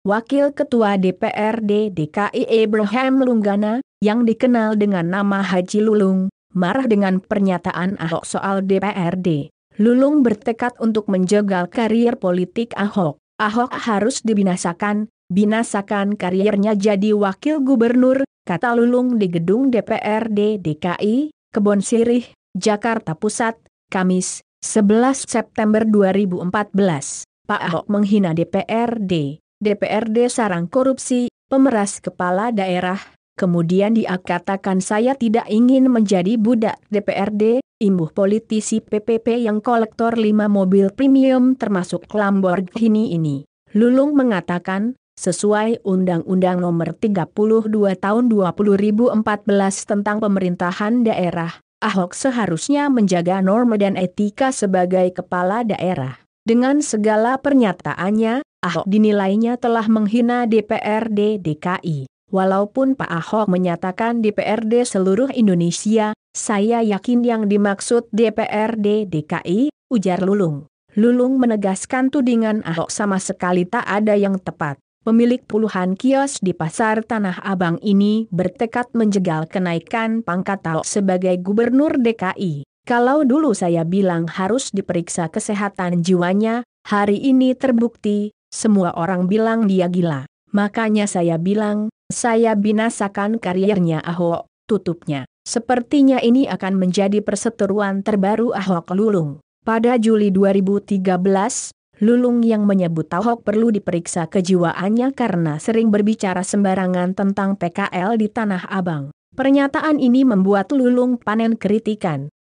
Wakil Ketua DPRD DKI Abraham Lunggana, yang dikenal dengan nama Haji Lulung, marah dengan pernyataan Ahok soal DPRD. Lulung bertekad untuk menjegal karier politik Ahok. Ahok harus dibinasakan, binasakan kariernya jadi wakil gubernur, kata Lulung di gedung DPRD DKI, Kebon Sirih, Jakarta Pusat, Kamis, 11 September 2014. Pak Ahok menghina DPRD. DPRD sarang korupsi, pemeras kepala daerah, kemudian dia katakan saya tidak ingin menjadi budak DPRD, imbuh politisi PPP yang kolektor 5 mobil premium termasuk Lamborghini ini. Lulung mengatakan, sesuai Undang-Undang Nomor 32 Tahun 2014 tentang Pemerintahan Daerah, Ahok seharusnya menjaga norma dan etika sebagai kepala daerah. Dengan segala pernyataannya, Ah dinilainya telah menghina DPRD DKI. Walaupun Pak Ahok menyatakan DPRD seluruh Indonesia, saya yakin yang dimaksud DPRD DKI, ujar Lulung. Lulung menegaskan tudingan Ahok sama sekali tak ada yang tepat. Pemilik puluhan kios di pasar Tanah Abang ini bertekad menjegal kenaikan pangkat Ahok sebagai gubernur DKI. Kalau dulu saya bilang harus diperiksa kesehatan jiwanya, hari ini terbukti semua orang bilang dia gila. Makanya saya bilang, saya binasakan karirnya Ahok, tutupnya. Sepertinya ini akan menjadi perseteruan terbaru Ahok Lulung. Pada Juli 2013, Lulung yang menyebut Ahok perlu diperiksa kejiwaannya karena sering berbicara sembarangan tentang PKL di Tanah Abang. Pernyataan ini membuat Lulung panen kritikan.